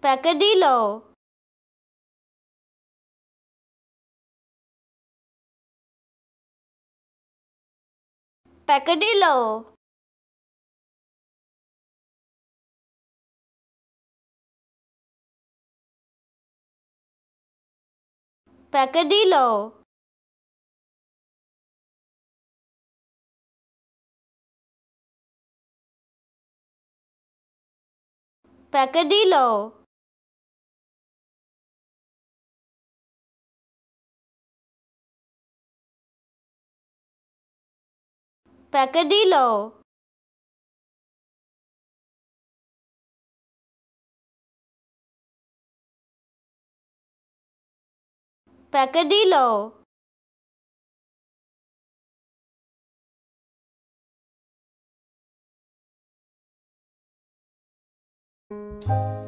peccadillo peccadillo peccadillo peccadillo peccadillo peccadillo Thank you.